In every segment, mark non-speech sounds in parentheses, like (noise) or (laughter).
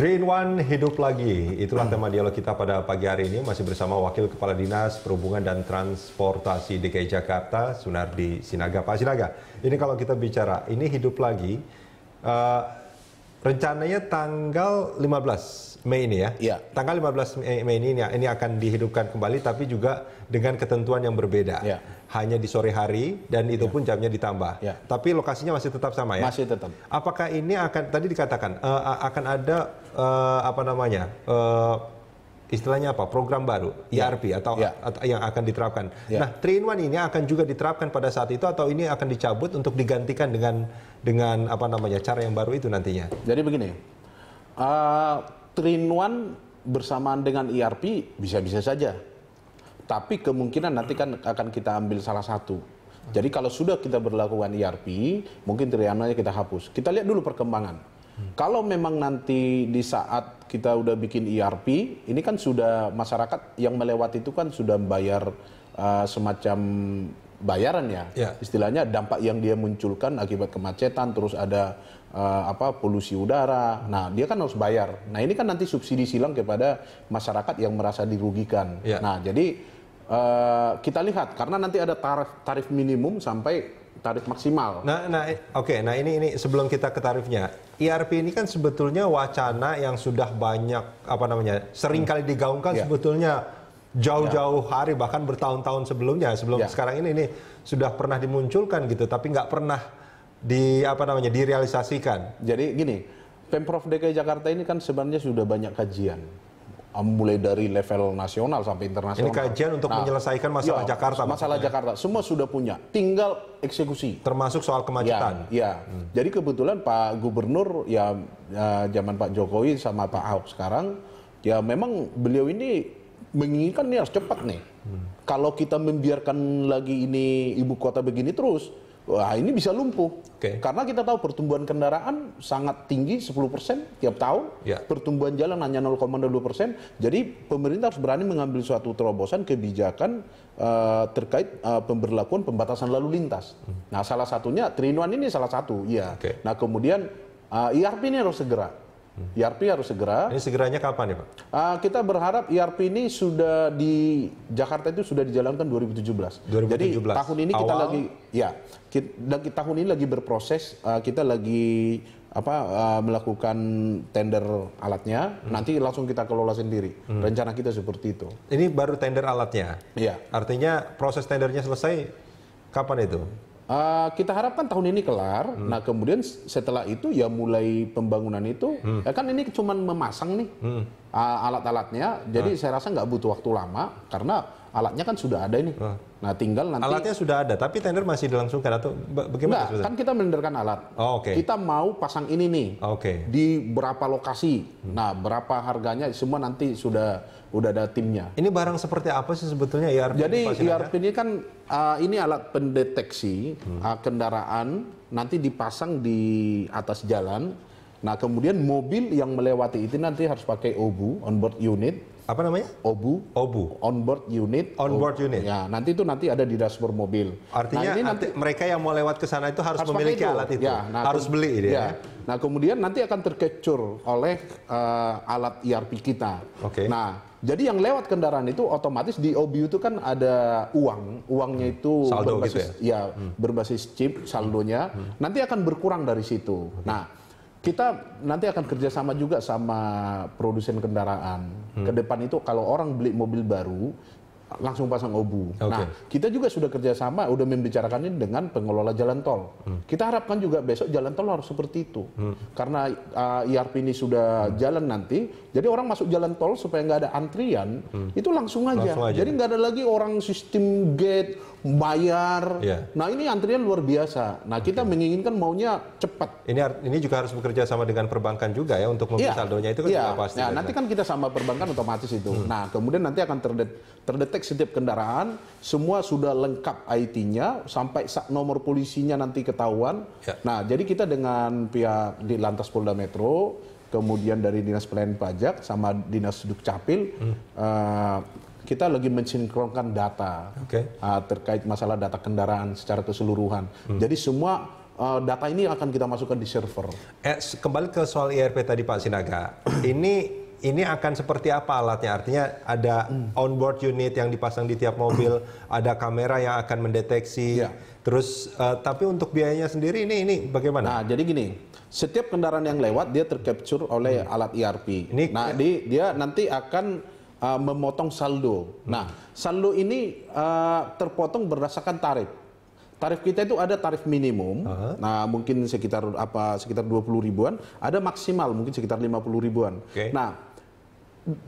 in One hidup lagi. Itulah tema dialog kita pada pagi hari ini masih bersama Wakil Kepala Dinas Perhubungan dan Transportasi DKI Jakarta Sunardi Sinaga. Pak Sinaga, ini kalau kita bicara ini hidup lagi uh, Rencananya tanggal 15 Mei ini ya. ya. Tanggal 15 Mei, Mei ini ini akan dihidupkan kembali tapi juga dengan ketentuan yang berbeda. Ya. Hanya di sore hari dan itu ya. pun jamnya ditambah. Ya. Tapi lokasinya masih tetap sama ya. Masih tetap. Apakah ini akan tadi dikatakan uh, akan ada uh, apa namanya? Uh, istilahnya apa program baru yeah. ERP atau, yeah. yang akan diterapkan. Yeah. Nah, train one ini akan juga diterapkan pada saat itu atau ini akan dicabut untuk digantikan dengan dengan apa namanya cara yang baru itu nantinya. Jadi begini, uh, eh, train one bersamaan dengan ERP bisa-bisa saja, tapi kemungkinan nanti kan akan kita ambil salah satu. Jadi kalau sudah kita berlakukan ERP, mungkin triananya kita hapus. Kita lihat dulu perkembangan kalau memang nanti di saat kita udah bikin ERP, ini kan sudah masyarakat yang melewati itu kan sudah bayar uh, semacam bayaran ya. Yeah. Istilahnya dampak yang dia munculkan akibat kemacetan terus ada uh, apa polusi udara. Nah, dia kan harus bayar. Nah, ini kan nanti subsidi silang kepada masyarakat yang merasa dirugikan. Yeah. Nah, jadi uh, kita lihat karena nanti ada tarif tarif minimum sampai tarif maksimal. Nah, nah oke, okay, nah ini ini sebelum kita ke tarifnya. IRP e ini kan sebetulnya wacana yang sudah banyak apa namanya? sering kali digaungkan yeah. sebetulnya jauh-jauh iya. hari bahkan bertahun-tahun sebelumnya sebelum yeah. sekarang ini ini sudah pernah dimunculkan gitu tapi nggak pernah di apa namanya direalisasikan. Jadi gini, Pemprov DKI Jakarta ini kan sebenarnya sudah banyak kajian mulai dari level nasional sampai internasional. Ini kajian untuk nah, menyelesaikan masalah ya, Jakarta. Masalah maksudnya. Jakarta, semua sudah punya, tinggal eksekusi. Termasuk soal kemacetan. Ya, ya. Hmm. jadi kebetulan Pak Gubernur ya, ya zaman Pak Jokowi sama Pak Ahok sekarang, ya memang beliau ini menginginkan ini harus cepat nih. Hmm. Kalau kita membiarkan lagi ini ibu kota begini terus, Wah ini bisa lumpuh. Okay. Karena kita tahu pertumbuhan kendaraan sangat tinggi 10% tiap tahun. Yeah. Pertumbuhan jalan hanya 0,2%. Jadi pemerintah harus berani mengambil suatu terobosan kebijakan uh, terkait uh, pemberlakuan pembatasan lalu lintas. Hmm. Nah salah satunya Trinuan ini salah satu. Iya. Okay. Nah kemudian uh, eh, IRP e ini harus segera IRP e harus segera. Ini segeranya kapan ya Pak? Uh, kita berharap IRP e ini sudah di Jakarta itu sudah dijalankan 2017. 2017. Jadi tahun ini Awal. kita lagi ya kita, lagi, tahun ini lagi berproses uh, kita lagi apa uh, melakukan tender alatnya hmm. nanti langsung kita kelola sendiri hmm. rencana kita seperti itu ini baru tender alatnya iya artinya proses tendernya selesai kapan itu Uh, kita harapkan tahun ini kelar. Hmm. Nah kemudian setelah itu ya mulai pembangunan itu. Hmm. Ya kan ini cuma memasang nih hmm. uh, alat-alatnya. Jadi hmm. saya rasa nggak butuh waktu lama karena alatnya kan sudah ada ini. Hmm. Nah, tinggal nanti alatnya sudah ada, tapi tender masih dilangsungkan atau bagaimana? Enggak, kan kita menenderkan alat. Oh, Oke. Okay. Kita mau pasang ini nih. Oke. Okay. Di berapa lokasi? Hmm. Nah, berapa harganya? Semua nanti sudah udah ada timnya. Ini barang seperti apa sih sebetulnya IRP? E Jadi ini IRP e ini kan uh, ini alat pendeteksi hmm. uh, kendaraan nanti dipasang di atas jalan. Nah, kemudian mobil yang melewati itu nanti harus pakai OBU onboard board unit) apa namanya? Obu. Obu. Onboard unit. Onboard Obu. unit. Ya, nanti itu nanti ada di dashboard mobil. Artinya nah, ini nanti, arti, mereka yang mau lewat ke sana itu harus, harus memiliki itu. alat itu. Ya, nah, harus beli Ya. ya. Nah, kemudian nanti akan terkecur oleh uh, alat ERP kita. Oke. Okay. Nah, jadi yang lewat kendaraan itu otomatis di OBU itu kan ada uang, uangnya hmm. itu Saldo gitu berbasis gitu ya, ya hmm. berbasis chip saldonya. Hmm. Nanti akan berkurang dari situ. Okay. Nah, kita nanti akan kerjasama juga sama produsen kendaraan. Hmm. Ke depan itu kalau orang beli mobil baru langsung pasang obu. Okay. Nah, kita juga sudah kerjasama, udah membicarakannya dengan pengelola jalan tol. Hmm. Kita harapkan juga besok jalan tol harus seperti itu, hmm. karena uh, ini sudah hmm. jalan nanti. Jadi orang masuk jalan tol supaya nggak ada antrian, hmm. itu langsung aja. Langsung aja. Jadi nggak ada lagi orang sistem gate, bayar. Yeah. Nah ini antrian luar biasa. Nah kita okay. menginginkan maunya cepat. Ini ini juga harus bekerja sama dengan perbankan juga ya untuk membeli yeah. saldonya itu kan yeah. juga pasti. Nah, ya, nanti kan kita sama perbankan otomatis itu. Hmm. Nah kemudian nanti akan terdet terdetek setiap kendaraan semua sudah lengkap IT-nya sampai nomor polisinya nanti ketahuan. Yeah. Nah jadi kita dengan pihak di Lantas Polda Metro kemudian dari dinas Pelayanan pajak sama dinas dukcapil hmm. uh, kita lagi mensinkronkan data okay. uh, terkait masalah data kendaraan secara keseluruhan. Hmm. Jadi semua uh, data ini akan kita masukkan di server. Eh, kembali ke soal IRP tadi Pak Sinaga, hmm. ini ini akan seperti apa alatnya? Artinya ada hmm. onboard unit yang dipasang di tiap mobil, hmm. ada kamera yang akan mendeteksi. Yeah. Terus, uh, tapi untuk biayanya sendiri ini ini bagaimana? Nah, jadi gini, setiap kendaraan yang lewat dia tercapture oleh hmm. alat ERP. Ini, nah, di, dia nanti akan uh, memotong saldo. Nah, saldo ini uh, terpotong berdasarkan tarif. Tarif kita itu ada tarif minimum, uh -huh. nah mungkin sekitar apa sekitar dua puluh ribuan, ada maksimal mungkin sekitar lima puluh ribuan. Okay. Nah,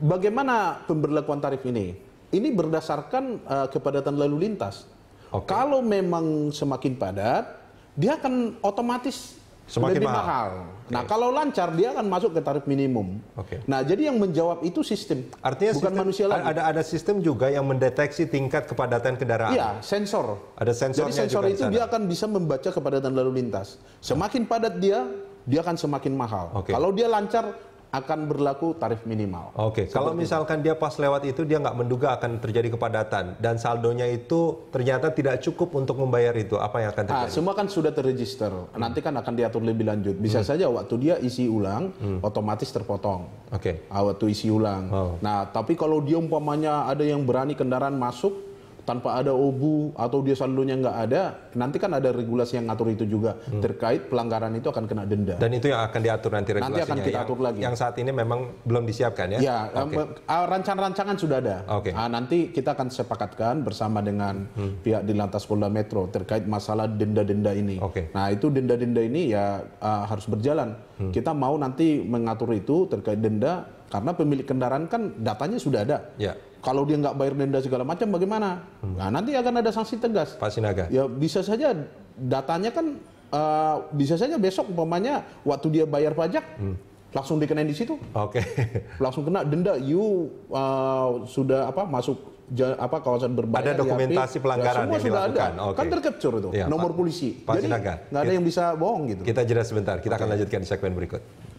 bagaimana pemberlakuan tarif ini? Ini berdasarkan uh, kepadatan lalu lintas. Okay. Kalau memang semakin padat, dia akan otomatis Semakin lebih mahal. mahal. Okay. Nah, kalau lancar dia akan masuk ke tarif minimum. Okay. Nah, jadi yang menjawab itu sistem. Artinya bukan sistem, manusia lagi. Ada ada sistem juga yang mendeteksi tingkat kepadatan kendaraan. Iya, sensor. Ada sensor. Jadi sensor juga itu dia akan bisa membaca kepadatan lalu lintas. Semakin padat dia, dia akan semakin mahal. Okay. Kalau dia lancar, akan berlaku tarif minimal. Oke, okay. kalau misalkan dia pas lewat itu dia nggak menduga akan terjadi kepadatan dan saldonya itu ternyata tidak cukup untuk membayar itu, apa yang akan ah, terjadi? Nah, semua kan sudah terregister, hmm. nanti kan akan diatur lebih lanjut. Bisa hmm. saja waktu dia isi ulang, hmm. otomatis terpotong. Oke. Okay. Ah, waktu isi ulang. Oh. Nah, tapi kalau dia umpamanya ada yang berani kendaraan masuk, tanpa ada obu atau dia saldonya nggak ada, nanti kan ada regulasi yang ngatur itu juga hmm. terkait pelanggaran itu akan kena denda. Dan itu yang akan diatur nanti regulasinya. Nanti akan kita yang, lagi. Yang saat ini memang belum disiapkan ya? Ya, okay. uh, rancangan-rancangan sudah ada. Okay. Uh, nanti kita akan sepakatkan bersama dengan hmm. pihak di Lantas Polda Metro terkait masalah denda-denda ini. Okay. Nah itu denda-denda ini ya uh, harus berjalan. Hmm. Kita mau nanti mengatur itu terkait denda karena pemilik kendaraan kan datanya sudah ada. Ya kalau dia nggak bayar denda segala macam bagaimana? Hmm. Nah, nanti akan ada sanksi tegas. Pak Sinaga. Ya bisa saja datanya kan uh, bisa saja besok umpamanya waktu dia bayar pajak hmm. langsung dikenain di situ. Oke. Okay. (laughs) langsung kena denda you uh, sudah apa masuk ja, apa kawasan berbayar. Ada dokumentasi ya, pelanggaran yang dilakukan. ada. Kan tercapture itu ya, nomor polisi. Pak Jadi nggak ada yang bisa bohong gitu. Kita jeda sebentar. Kita akan lanjutkan di segmen berikut.